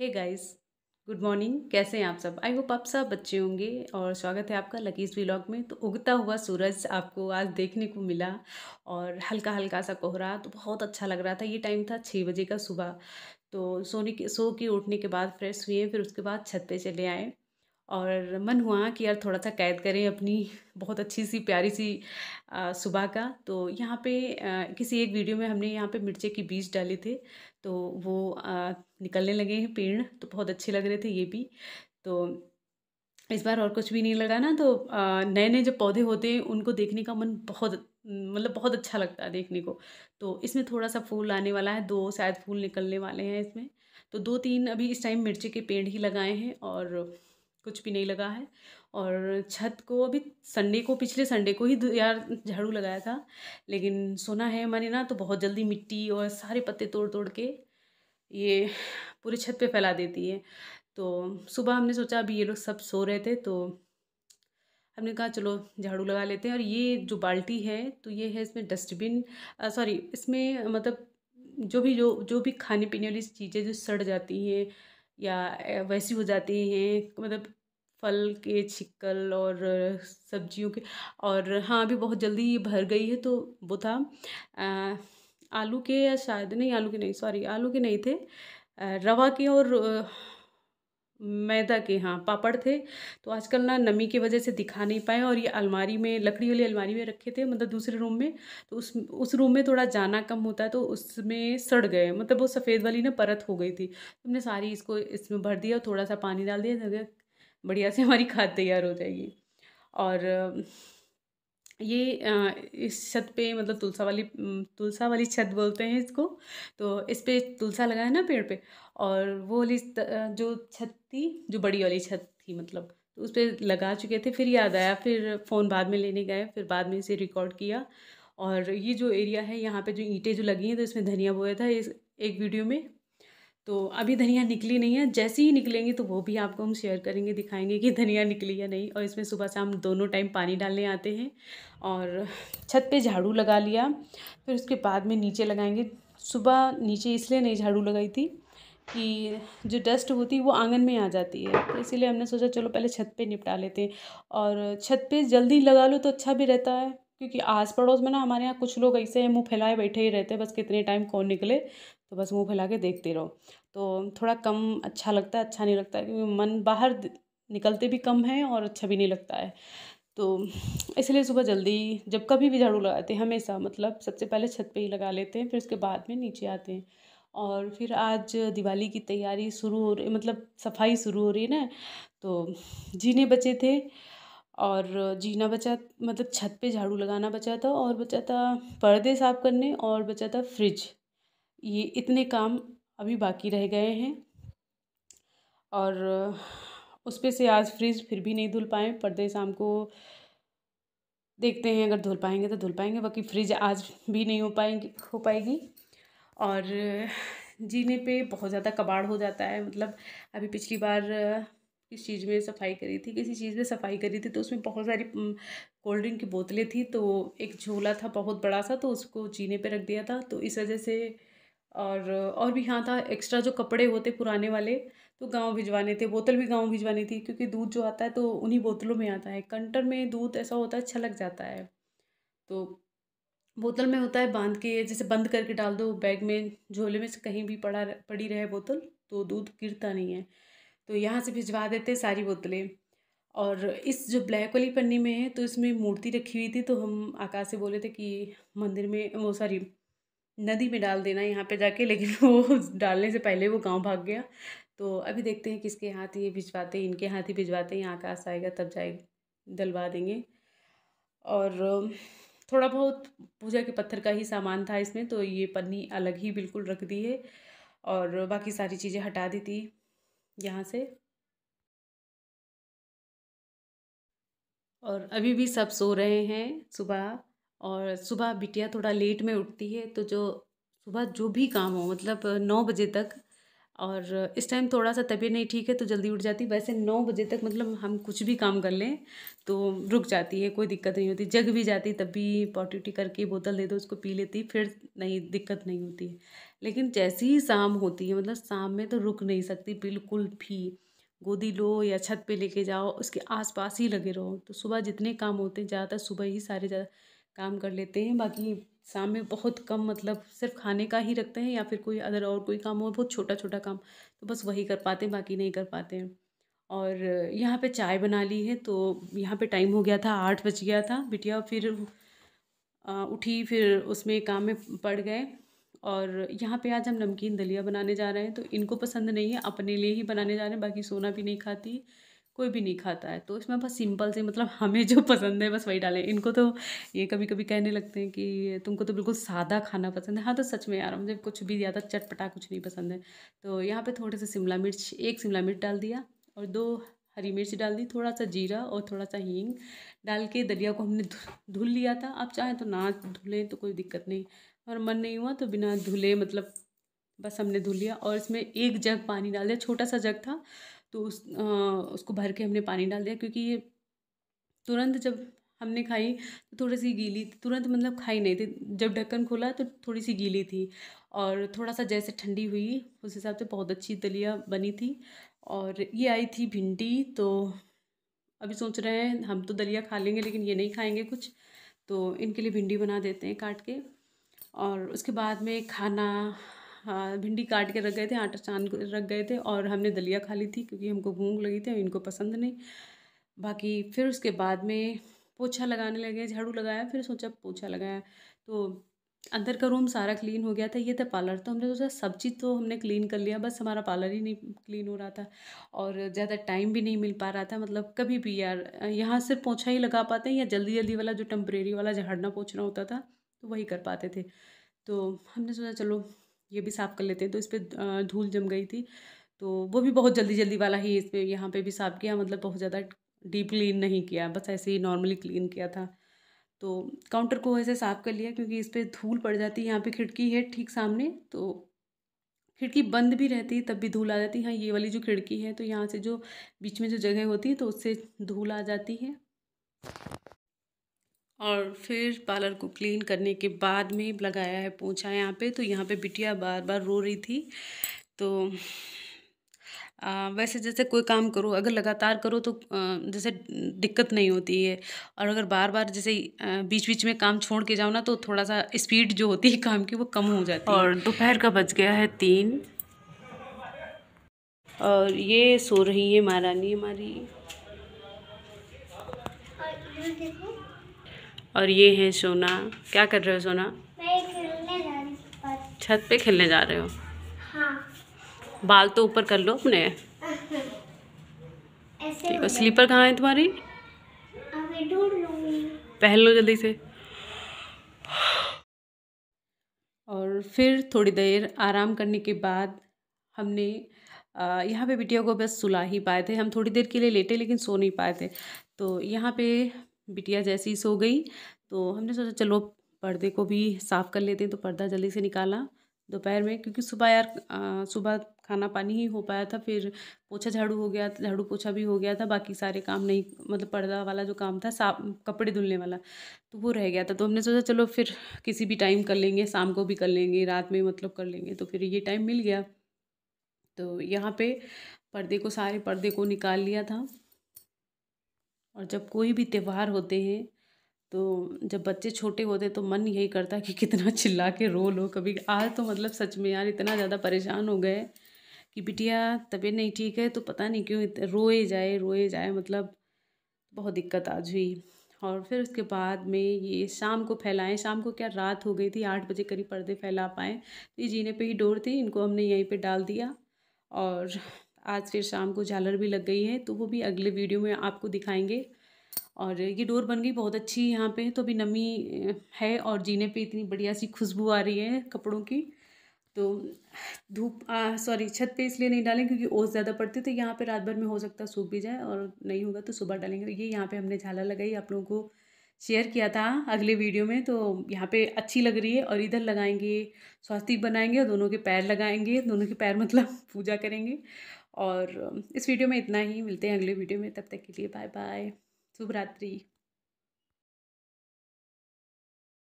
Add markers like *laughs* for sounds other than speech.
Hey guys good morning कैसे हैं आप सब आई होप आप सब बच्चे होंगे और स्वागत है आपका लकीस व्लॉग में तो उगता हुआ सूरज आपको आज देखने को मिला और हल्का हल्का सा कोहरा तो बहुत अच्छा लग रहा था ये टाइम था छः बजे का सुबह तो सोने के सो के उठने के बाद फ्रेश हुए फिर उसके बाद छत पे चले आए और मन हुआ कि यार थोड़ा सा कैद करें अपनी बहुत अच्छी सी प्यारी सी सुबह का तो यहाँ पे किसी एक वीडियो में हमने यहाँ पे मिर्चे के बीज डाले थे तो वो निकलने लगे हैं पेड़ तो बहुत अच्छे लग रहे थे ये भी तो इस बार और कुछ भी नहीं लगा ना तो नए नए जो पौधे होते हैं उनको देखने का मन बहुत मतलब बहुत अच्छा लगता है देखने को तो इसमें थोड़ा सा फूल आने वाला है दो शायद फूल निकलने वाले हैं इसमें तो दो तीन अभी इस टाइम मिर्ची के पेड़ ही लगाए हैं और कुछ भी नहीं लगा है और छत को अभी संडे को पिछले संडे को ही यार झाड़ू लगाया था लेकिन सोना है मैंने ना तो बहुत जल्दी मिट्टी और सारे पत्ते तोड़ तोड़ के ये पूरे छत पे फैला देती है तो सुबह हमने सोचा अभी ये लोग सब सो रहे थे तो हमने कहा चलो झाड़ू लगा लेते हैं और ये जो बाल्टी है तो ये है इसमें डस्टबिन सॉरी इसमें मतलब जो भी जो जो भी खाने पीने वाली चीज़ें जो सड़ जाती हैं या वैसी हो जाती हैं मतलब फल के छिकल और सब्जियों के और हाँ अभी बहुत जल्दी ये भर गई है तो वो था आ, आलू के या शायद नहीं आलू के नहीं सॉरी आलू के नहीं थे रवा के और मैदा के हाँ पापड़ थे तो आजकल ना नमी की वजह से दिखा नहीं पाए और ये अलमारी में लकड़ी वाली अलमारी में रखे थे मतलब दूसरे रूम में तो उस उस रूम में थोड़ा जाना कम होता है तो उसमें सड़ गए मतलब वो सफ़ेद वाली ना परत हो गई थी तो हमने सारी इसको इसमें भर दिया और थोड़ा सा पानी डाल दिया बढ़िया से हमारी खाद तैयार हो जाएगी और ये इस छत पे मतलब तुलसा वाली तुलसा वाली छत बोलते हैं इसको तो इस पे तुलसा लगा है ना पेड़ पे और वो वाली जो छत थी जो बड़ी वाली छत थी मतलब तो उस पर लगा चुके थे फिर याद आया फिर फ़ोन बाद में लेने गए फिर बाद में इसे रिकॉर्ड किया और ये जो एरिया है यहाँ पे जो ईंटें जो लगी हैं तो इसमें धनिया बोया था इस एक वीडियो में तो अभी धनिया निकली नहीं है जैसे ही निकलेंगी तो वो भी आपको हम शेयर करेंगे दिखाएंगे कि धनिया निकली या नहीं और इसमें सुबह से हम दोनों टाइम पानी डालने आते हैं और छत पे झाड़ू लगा लिया फिर उसके बाद में नीचे लगाएंगे सुबह नीचे इसलिए नहीं झाड़ू लगाई थी कि जो डस्ट होती है वो आंगन में आ जाती है तो इसीलिए हमने सोचा चलो पहले छत पर निपटा लेते हैं और छत पर जल्दी लगा लो तो अच्छा भी रहता है क्योंकि आस पड़ोस में ना हमारे यहाँ कुछ लोग ऐसे हैं मुँह फैलाए बैठे ही रहते हैं बस कितने टाइम कौन निकले तो बस मुंह फैला के देखते रहो तो थोड़ा कम अच्छा लगता है अच्छा नहीं लगता है क्योंकि मन बाहर निकलते भी कम है और अच्छा भी नहीं लगता है तो इसलिए सुबह जल्दी जब कभी भी झाड़ू लगाते हैं हमेशा मतलब सबसे पहले छत पे ही लगा लेते हैं फिर उसके बाद में नीचे आते हैं और फिर आज दिवाली की तैयारी शुरू हो रही मतलब सफाई शुरू हो रही है ना तो जीने बचे थे और जीना बचा मतलब छत पे झाड़ू लगाना बचा था और बचा था पर्दे साफ़ करने और बचा था फ्रिज ये इतने काम अभी बाकी रह गए हैं और उस पर से आज फ्रिज फिर भी नहीं धुल पाए पर्दे शाम को देखते हैं अगर धुल पाएंगे तो धुल पाएंगे बाकी फ्रिज आज भी नहीं हो पाएंगे हो पाएगी और जीने पे बहुत ज़्यादा कबाड़ हो जाता है मतलब अभी पिछली बार किस चीज़ में सफाई करी थी किसी चीज़ में सफाई करी थी तो उसमें बहुत सारी कोल्ड ड्रिंक की बोतलें थी तो एक झोला था बहुत बड़ा सा तो उसको जीने पे रख दिया था तो इस वजह से और और भी यहाँ था एक्स्ट्रा जो कपड़े होते पुराने वाले तो गांव भिजवाने थे बोतल भी गांव भिजवानी थी क्योंकि दूध जो आता है तो उन्हीं बोतलों में आता है कंटर में दूध ऐसा होता है छलक अच्छा जाता है तो बोतल में होता है बांध के जैसे बंद करके डाल दो बैग में झोले में से कहीं भी पड़ा पड़ी रहे बोतल तो दूध गिरता नहीं है तो यहाँ से भिजवा देते सारी बोतलें और इस जो ब्लैक वाली पन्नी में है तो इसमें मूर्ति रखी हुई थी तो हम आकाश से बोले थे कि मंदिर में वो सॉरी नदी में डाल देना यहाँ पे जाके लेकिन *laughs* वो डालने से पहले वो गांव भाग गया तो अभी देखते हैं किसके हाथ ये भिजवाते हैं इनके हाथ ही भिजवाते हैं यहाँ आकाश आएगा तब जाए डलवा देंगे और थोड़ा बहुत पूजा के पत्थर का ही सामान था इसमें तो ये पन्नी अलग ही बिल्कुल रख दी है और बाकी सारी चीज़ें हटा दी थी यहाँ से और अभी भी सब सो रहे हैं सुबह और सुबह बिटिया थोड़ा लेट में उठती है तो जो सुबह जो भी काम हो मतलब नौ बजे तक और इस टाइम थोड़ा सा तबीयत नहीं ठीक है तो जल्दी उठ जाती वैसे नौ बजे तक मतलब हम कुछ भी काम कर लें तो रुक जाती है कोई दिक्कत नहीं होती जग भी जाती तब भी पॉटी उटी करके बोतल दे दो उसको पी लेती फिर नहीं दिक्कत नहीं होती है लेकिन जैसी ही शाम होती है मतलब शाम में तो रुक नहीं सकती बिल्कुल भी गोदी लो या छत पर लेके जाओ उसके आस ही लगे रहो तो सुबह जितने काम होते हैं ज़्यादातर सुबह ही सारे ज़्यादा काम कर लेते हैं बाकी शाम में बहुत कम मतलब सिर्फ खाने का ही रखते हैं या फिर कोई अदर और कोई काम हो बहुत छोटा छोटा काम तो बस वही कर पाते हैं बाकी नहीं कर पाते हैं और यहाँ पे चाय बना ली है तो यहाँ पे टाइम हो गया था आठ बज गया था बिटिया फिर उठी फिर उसमें काम में पड़ गए और यहाँ पे आज हम नमकीन दलिया बनाने जा रहे हैं तो इनको पसंद नहीं है अपने लिए ही बनाने जा रहे हैं बाकी सोना भी नहीं खाती कोई भी नहीं खाता है तो इसमें बस सिंपल से मतलब हमें जो पसंद है बस वही डालें इनको तो ये कभी कभी कहने लगते हैं कि तुमको तो बिल्कुल सादा खाना पसंद है हाँ तो सच में यार मुझे कुछ भी ज़्यादा चटपटा कुछ नहीं पसंद है तो यहाँ पे थोड़े से शिमला मिर्च एक शिमला मिर्च डाल दिया और दो हरी मिर्च डाल दी थोड़ा सा जीरा और थोड़ा सा हींग डाल के दलिया को हमने धुल लिया था आप चाहें तो ना धुलें तो कोई दिक्कत नहीं और मन नहीं हुआ तो बिना धुले मतलब बस हमने धुल लिया और इसमें एक जग पानी डाल दिया छोटा सा जग था तो उस आ, उसको भर के हमने पानी डाल दिया क्योंकि ये तुरंत जब हमने खाई तो थोड़ी सी गीली थी तुरंत मतलब खाई नहीं थी जब ढक्कन खोला तो थोड़ी सी गीली थी और थोड़ा सा जैसे ठंडी हुई उस हिसाब से बहुत अच्छी दलिया बनी थी और ये आई थी भिंडी तो अभी सोच रहे हैं हम तो दलिया खा लेंगे लेकिन ये नहीं खाएंगे कुछ तो इनके लिए भिंडी बना देते हैं काट के और उसके बाद में खाना हाँ भिंडी काट के रख गए थे आटा चान रख गए थे और हमने दलिया खा ली थी क्योंकि हमको भूख लगी थी इनको पसंद नहीं बाकी फिर उसके बाद में पोछा लगाने लगे झाड़ू लगाया फिर सोचा पोछा लगाया तो अंदर का रूम सारा क्लीन हो गया था ये था पार्लर तो हमने सोचा सब चीज़ तो हमने क्लीन कर लिया बस हमारा पार्लर ही नहीं क्लीन हो रहा था और ज़्यादा टाइम भी नहीं मिल पा रहा था मतलब कभी भी यार यहाँ सिर्फ पोछा ही लगा पाते हैं या जल्दी जल्दी वाला जो टेम्परेरी वाला झाड़ना पोछना होता था तो वही कर पाते थे तो हमने सोचा चलो ये भी साफ़ कर लेते हैं तो इस पर धूल जम गई थी तो वो भी बहुत जल्दी जल्दी वाला ही इस पर यहाँ पर भी साफ़ किया मतलब बहुत ज़्यादा डीप क्लीन नहीं किया बस ऐसे ही नॉर्मली क्लीन किया था तो काउंटर को ऐसे साफ़ कर लिया क्योंकि इस पर धूल पड़ जाती है यहाँ पर खिड़की है ठीक सामने तो खिड़की बंद भी रहती है तब भी धूल आ जाती है हाँ ये वाली जो खिड़की है तो यहाँ से जो बीच में जो जगह होती है तो उससे धूल आ जाती है और फिर पार्लर को क्लीन करने के बाद में लगाया है पोछा यहाँ पे तो यहाँ पे बिटिया बार बार रो रही थी तो आ, वैसे जैसे कोई काम करो अगर लगातार करो तो आ, जैसे दिक्कत नहीं होती है और अगर बार बार जैसे बीच बीच में काम छोड़ के जाओ ना तो थोड़ा सा स्पीड जो होती है काम की वो कम हो जाती है और दोपहर का बच गया है तीन और ये सो रही है महारानी हमारी और ये है सोना क्या कर रहे हो सोना छत पे खेलने जा रहे हो हाँ। बाल तो ऊपर कर लो अपने *laughs* स्लीपर कहाँ है तुम्हारी पहन लो जल्दी से और फिर थोड़ी देर आराम करने के बाद हमने यहाँ पे बिटिया को बस सुला ही पाए थे हम थोड़ी देर के लिए लेटे लेकिन सो नहीं पाए थे तो यहाँ पे बिटिया जैसी सो गई तो हमने सोचा चलो पर्दे को भी साफ़ कर लेते हैं तो पर्दा जल्दी से निकाला दोपहर में क्योंकि सुबह यार सुबह खाना पानी ही हो पाया था फिर पोछा झाड़ू हो गया झाड़ू पोछा भी हो गया था बाकी सारे काम नहीं मतलब पर्दा वाला जो काम था साफ कपड़े धुलने वाला तो वो रह गया था तो हमने सोचा चलो फिर किसी भी टाइम कर लेंगे शाम को भी कर लेंगे रात में मतलब कर लेंगे तो फिर ये टाइम मिल गया तो यहाँ पर पर्दे को सारे पर्दे को निकाल लिया था और जब कोई भी त्यौहार होते हैं तो जब बच्चे छोटे होते तो मन यही करता कि कितना चिल्ला के रो लो कभी आज तो मतलब सच में यार इतना ज़्यादा परेशान हो गए कि बिटिया तबीयत नहीं ठीक है तो पता नहीं क्यों रोए जाए रोए जाए मतलब बहुत दिक्कत आज हुई और फिर उसके बाद में ये शाम को फैलाएं शाम को क्या रात हो गई थी आठ बजे करीब पर्दे फैला पाएँ ये जीने पर ही डोर थी इनको हमने यहीं पर डाल दिया और आज फिर शाम को झालर भी लग गई है तो वो भी अगले वीडियो में आपको दिखाएंगे और ये डोर बन गई बहुत अच्छी यहाँ पे तो अभी नमी है और जीने पे इतनी बढ़िया सी खुशबू आ रही है कपड़ों की तो धूप सॉरी छत पे इसलिए नहीं डालें क्योंकि ओस ज़्यादा पड़ती तो यहाँ पे रात भर में हो सकता सूख भी जाए और नहीं होगा तो सुबह डालेंगे ये यहाँ पर हमने झाला लगाई आप लोगों को शेयर किया था अगले वीडियो में तो यहाँ पे अच्छी लग रही है और इधर लगाएंगे स्वास्थ्य बनाएंगे और दोनों के पैर लगाएंगे दोनों के पैर मतलब *laughs* पूजा करेंगे और इस वीडियो में इतना ही मिलते हैं अगले वीडियो में तब तक के लिए बाय बाय शुभ रात्रि